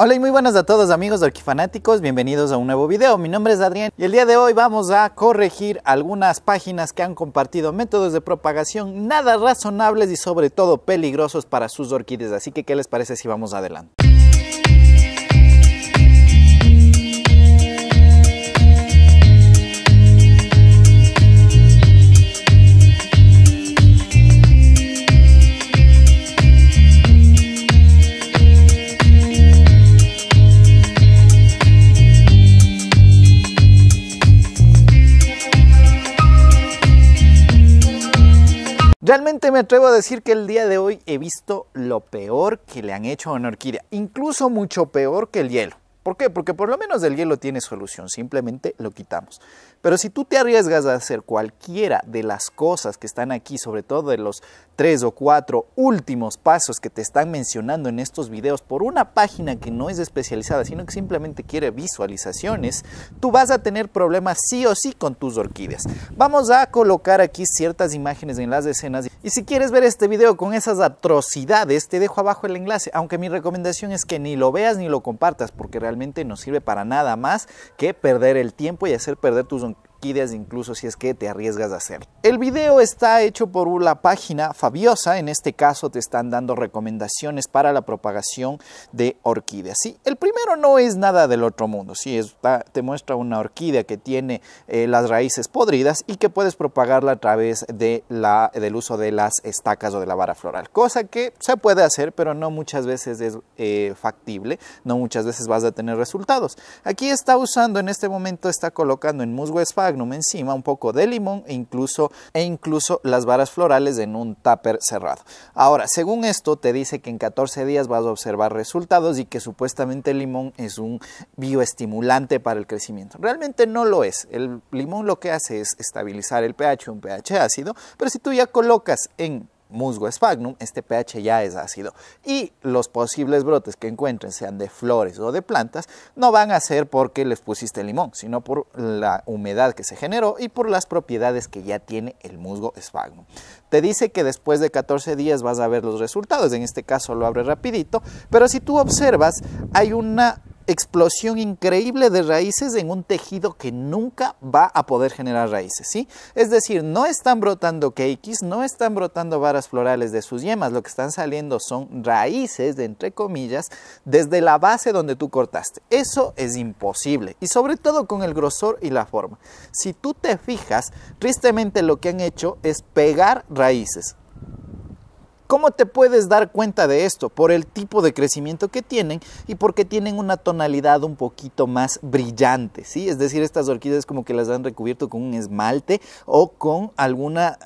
Hola y muy buenas a todos amigos de Orquifanáticos, bienvenidos a un nuevo video. Mi nombre es Adrián y el día de hoy vamos a corregir algunas páginas que han compartido métodos de propagación nada razonables y sobre todo peligrosos para sus orquídeas. Así que, ¿qué les parece si vamos adelante? Realmente me atrevo a decir que el día de hoy he visto lo peor que le han hecho a una orquídea, incluso mucho peor que el hielo. ¿Por qué? Porque por lo menos el hielo tiene solución, simplemente lo quitamos. Pero si tú te arriesgas a hacer cualquiera de las cosas que están aquí, sobre todo de los tres o cuatro últimos pasos que te están mencionando en estos videos por una página que no es especializada, sino que simplemente quiere visualizaciones, tú vas a tener problemas sí o sí con tus orquídeas. Vamos a colocar aquí ciertas imágenes en las escenas y si quieres ver este video con esas atrocidades, te dejo abajo el enlace, aunque mi recomendación es que ni lo veas ni lo compartas porque realmente realmente no sirve para nada más que perder el tiempo y hacer perder tus orquídeas incluso si es que te arriesgas a hacerlo. El video está hecho por una página Fabiosa, en este caso te están dando recomendaciones para la propagación de orquídeas. ¿sí? El primero no es nada del otro mundo, ¿sí? Ah, te muestra una orquídea que tiene eh, las raíces podridas y que puedes propagarla a través de la, del uso de las estacas o de la vara floral, cosa que se puede hacer pero no muchas veces es eh, factible, no muchas veces vas a tener resultados. Aquí está usando en este momento, está colocando en musgo encima, un poco de limón e incluso, e incluso las varas florales en un tupper cerrado. Ahora, según esto, te dice que en 14 días vas a observar resultados y que supuestamente el limón es un bioestimulante para el crecimiento. Realmente no lo es. El limón lo que hace es estabilizar el pH, un pH ácido, pero si tú ya colocas en musgo sphagnum, este pH ya es ácido. Y los posibles brotes que encuentren, sean de flores o de plantas, no van a ser porque les pusiste limón, sino por la humedad que se generó y por las propiedades que ya tiene el musgo sphagnum. Te dice que después de 14 días vas a ver los resultados, en este caso lo abre rapidito, pero si tú observas, hay una explosión increíble de raíces en un tejido que nunca va a poder generar raíces, ¿sí? Es decir, no están brotando cakes, no están brotando varas florales de sus yemas, lo que están saliendo son raíces, de entre comillas, desde la base donde tú cortaste. Eso es imposible y sobre todo con el grosor y la forma. Si tú te fijas, tristemente lo que han hecho es pegar raíces. ¿Cómo te puedes dar cuenta de esto? Por el tipo de crecimiento que tienen y porque tienen una tonalidad un poquito más brillante, ¿sí? Es decir, estas orquídeas como que las han recubierto con un esmalte o con alguna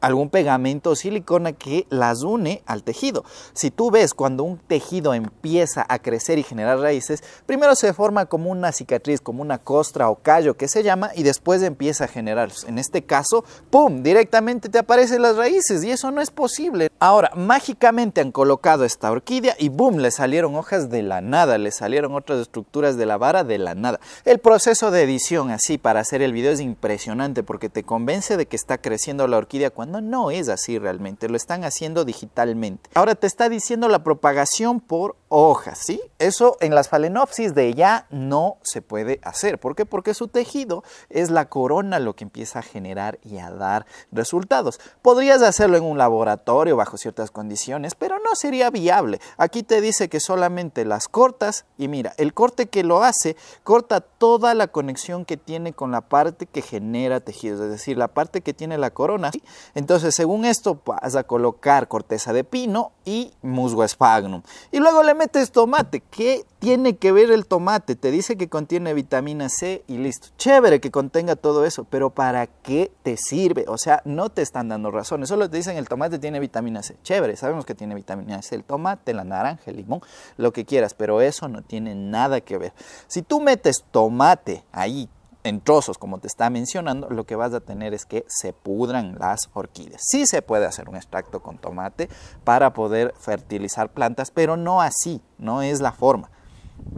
algún pegamento o silicona que las une al tejido. Si tú ves cuando un tejido empieza a crecer y generar raíces, primero se forma como una cicatriz, como una costra o callo que se llama y después empieza a generar. En este caso, ¡pum! Directamente te aparecen las raíces y eso no es posible. Ahora, mágicamente han colocado esta orquídea y ¡boom! Le salieron hojas de la nada, le salieron otras estructuras de la vara de la nada. El proceso de edición así para hacer el video es impresionante porque te convence de que está creciendo la orquídea cuando no es así realmente, lo están haciendo digitalmente. Ahora te está diciendo la propagación por hojas, ¿sí? Eso en las falenopsis de ya no se puede hacer. ¿Por qué? Porque su tejido es la corona lo que empieza a generar y a dar resultados. Podrías hacerlo en un laboratorio bajo ciertas condiciones, pero no sería viable. Aquí te dice que solamente las cortas y mira, el corte que lo hace corta toda la conexión que tiene con la parte que genera tejidos, es decir, la parte que tiene la corona. Entonces, según esto, vas a colocar corteza de pino y musgo espagnum. Y luego le metes tomate? ¿Qué tiene que ver el tomate? Te dice que contiene vitamina C y listo. Chévere que contenga todo eso, pero ¿para qué te sirve? O sea, no te están dando razones. Solo te dicen el tomate tiene vitamina C. Chévere, sabemos que tiene vitamina C el tomate, la naranja, el limón, lo que quieras, pero eso no tiene nada que ver. Si tú metes tomate ahí en trozos, como te está mencionando, lo que vas a tener es que se pudran las orquídeas. Sí se puede hacer un extracto con tomate para poder fertilizar plantas, pero no así, no es la forma.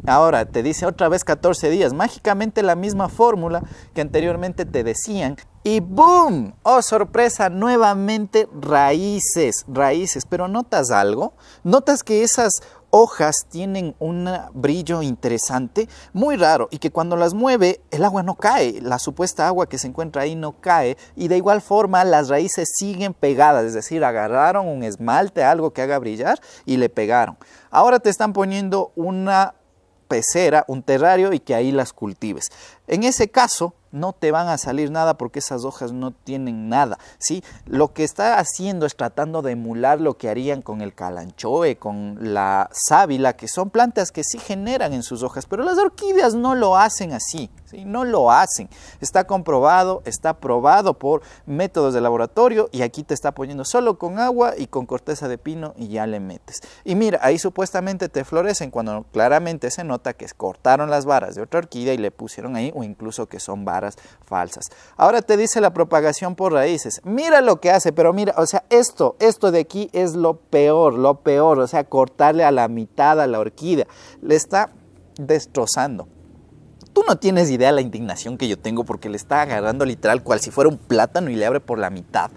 Ahora te dice otra vez 14 días, mágicamente la misma fórmula que anteriormente te decían. Y ¡boom! ¡Oh, sorpresa! Nuevamente raíces, raíces. Pero notas algo, notas que esas hojas tienen un brillo interesante, muy raro, y que cuando las mueve el agua no cae, la supuesta agua que se encuentra ahí no cae, y de igual forma las raíces siguen pegadas, es decir, agarraron un esmalte, algo que haga brillar, y le pegaron. Ahora te están poniendo una pecera, un terrario y que ahí las cultives. En ese caso, no te van a salir nada porque esas hojas no tienen nada, ¿sí? Lo que está haciendo es tratando de emular lo que harían con el calanchoe, con la sábila, que son plantas que sí generan en sus hojas, pero las orquídeas no lo hacen así, ¿sí? No lo hacen. Está comprobado, está probado por métodos de laboratorio y aquí te está poniendo solo con agua y con corteza de pino y ya le metes. Y mira, ahí supuestamente te florecen cuando claramente se nota que cortaron las varas de otra orquídea y le pusieron ahí incluso que son varas falsas. Ahora te dice la propagación por raíces. Mira lo que hace, pero mira, o sea, esto, esto de aquí es lo peor, lo peor, o sea, cortarle a la mitad a la orquídea. Le está destrozando. Tú no tienes idea la indignación que yo tengo porque le está agarrando literal cual si fuera un plátano y le abre por la mitad.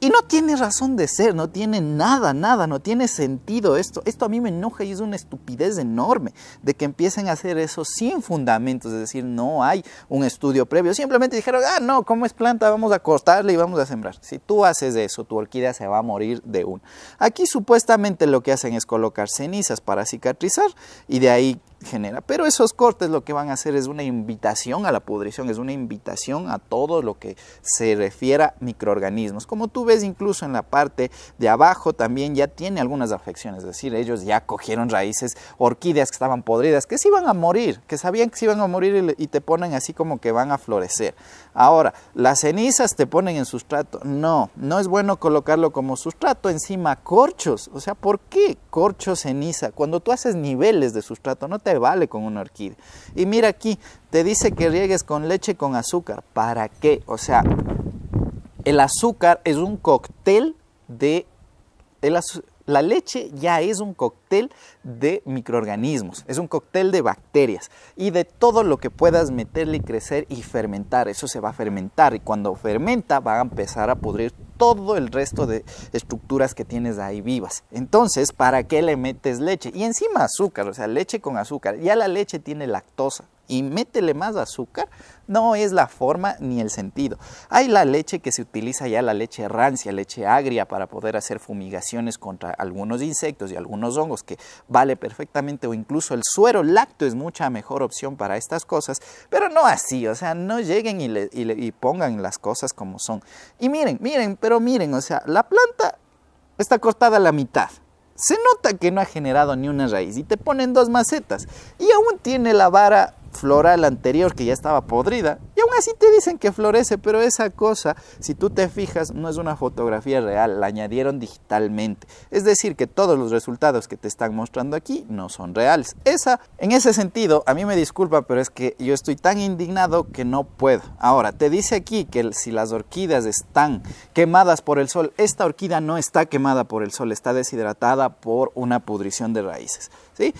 Y no tiene razón de ser, no tiene nada, nada, no tiene sentido esto. Esto a mí me enoja y es una estupidez enorme de que empiecen a hacer eso sin fundamentos, es decir, no hay un estudio previo. Simplemente dijeron, ah, no, como es planta, vamos a cortarla y vamos a sembrar. Si tú haces eso, tu orquídea se va a morir de un. Aquí supuestamente lo que hacen es colocar cenizas para cicatrizar y de ahí genera. Pero esos cortes lo que van a hacer es una invitación a la pudrición, es una invitación a todo lo que se refiera a microorganismos. Como tú ves, incluso en la parte de abajo también ya tiene algunas afecciones, es decir, ellos ya cogieron raíces, orquídeas que estaban podridas, que se iban a morir, que sabían que se iban a morir y te ponen así como que van a florecer. Ahora, las cenizas te ponen en sustrato. No, no es bueno colocarlo como sustrato, encima corchos. O sea, ¿por qué corcho ceniza? Cuando tú haces niveles de sustrato, no te vale con una orquídea. Y mira aquí, te dice que riegues con leche con azúcar. ¿Para qué? O sea, el azúcar es un cóctel de... la leche ya es un cóctel de microorganismos, es un cóctel de bacterias y de todo lo que puedas meterle y crecer y fermentar. Eso se va a fermentar y cuando fermenta va a empezar a pudrir todo el resto de estructuras que tienes ahí vivas. Entonces, ¿para qué le metes leche? Y encima azúcar, o sea, leche con azúcar. Ya la leche tiene lactosa y métele más azúcar, no es la forma ni el sentido. Hay la leche que se utiliza ya, la leche rancia, leche agria, para poder hacer fumigaciones contra algunos insectos y algunos hongos, que vale perfectamente, o incluso el suero lacto es mucha mejor opción para estas cosas, pero no así, o sea, no lleguen y, y pongan las cosas como son. Y miren, miren, pero miren, o sea, la planta está cortada a la mitad. Se nota que no ha generado ni una raíz y te ponen dos macetas y aún tiene la vara floral anterior que ya estaba podrida. Y aún así te dicen que florece, pero esa cosa, si tú te fijas, no es una fotografía real, la añadieron digitalmente. Es decir, que todos los resultados que te están mostrando aquí no son reales. Esa, en ese sentido, a mí me disculpa, pero es que yo estoy tan indignado que no puedo. Ahora, te dice aquí que si las orquídeas están quemadas por el sol, esta orquídea no está quemada por el sol, está deshidratada por una pudrición de raíces. ¿sí?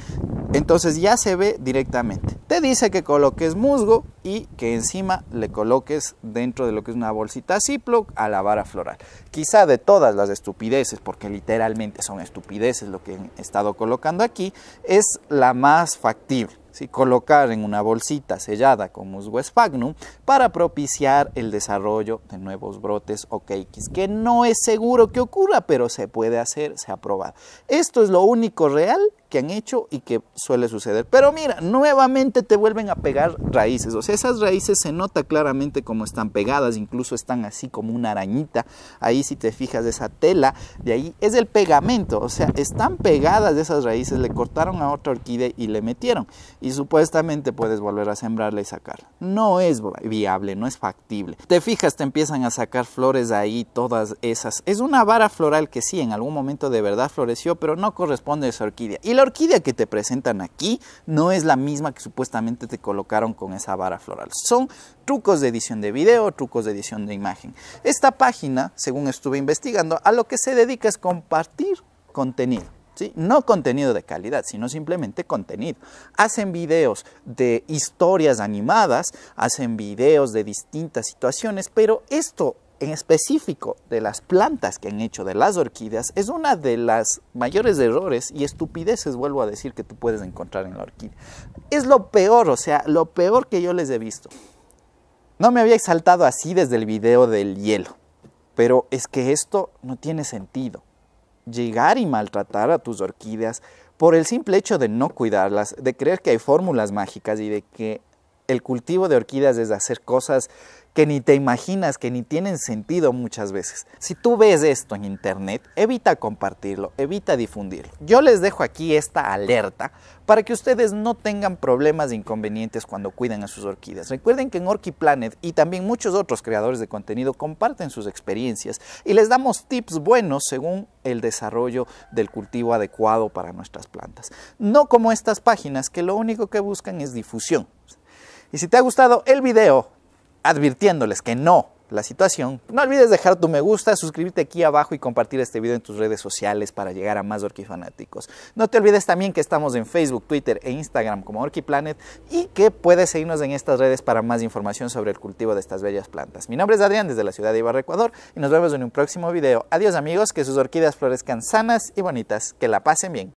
Entonces ya se ve directamente. Te dice que coloques musgo y que encima le coloques dentro de lo que es una bolsita Ziploc a la vara floral. Quizá de todas las estupideces, porque literalmente son estupideces lo que he estado colocando aquí, es la más factible. Colocar en una bolsita sellada con musgo sphagnum para propiciar el desarrollo de nuevos brotes o keikis, que no es seguro que ocurra, pero se puede hacer, se ha probado. Esto es lo único real que han hecho y que suele suceder. Pero mira, nuevamente te vuelven a pegar raíces. O sea, esas raíces se nota claramente como están pegadas, incluso están así como una arañita. Ahí si te fijas esa tela, de ahí es el pegamento. O sea, están pegadas esas raíces, le cortaron a otra orquídea y le metieron. Y supuestamente puedes volver a sembrarla y sacarla. No es viable, no es factible. Te fijas, te empiezan a sacar flores ahí, todas esas. Es una vara floral que sí, en algún momento de verdad floreció, pero no corresponde a esa orquídea. Y la orquídea que te presentan aquí no es la misma que supuestamente te colocaron con esa vara floral. Son trucos de edición de video, trucos de edición de imagen. Esta página, según estuve investigando, a lo que se dedica es compartir contenido. ¿Sí? No contenido de calidad, sino simplemente contenido. Hacen videos de historias animadas, hacen videos de distintas situaciones, pero esto en específico de las plantas que han hecho de las orquídeas es una de las mayores errores y estupideces, vuelvo a decir, que tú puedes encontrar en la orquídea. Es lo peor, o sea, lo peor que yo les he visto. No me había exaltado así desde el video del hielo, pero es que esto no tiene sentido. Llegar y maltratar a tus orquídeas por el simple hecho de no cuidarlas, de creer que hay fórmulas mágicas y de que el cultivo de orquídeas es hacer cosas que ni te imaginas, que ni tienen sentido muchas veces. Si tú ves esto en internet, evita compartirlo, evita difundirlo. Yo les dejo aquí esta alerta para que ustedes no tengan problemas e inconvenientes cuando cuidan a sus orquídeas. Recuerden que en planet y también muchos otros creadores de contenido comparten sus experiencias y les damos tips buenos según el desarrollo del cultivo adecuado para nuestras plantas. No como estas páginas que lo único que buscan es difusión. Y si te ha gustado el video, advirtiéndoles que no la situación, no olvides dejar tu me gusta, suscribirte aquí abajo y compartir este video en tus redes sociales para llegar a más orquifanáticos. No te olvides también que estamos en Facebook, Twitter e Instagram como OrquiPlanet y que puedes seguirnos en estas redes para más información sobre el cultivo de estas bellas plantas. Mi nombre es Adrián desde la ciudad de Ibarra, Ecuador y nos vemos en un próximo video. Adiós amigos, que sus orquídeas florezcan sanas y bonitas, que la pasen bien.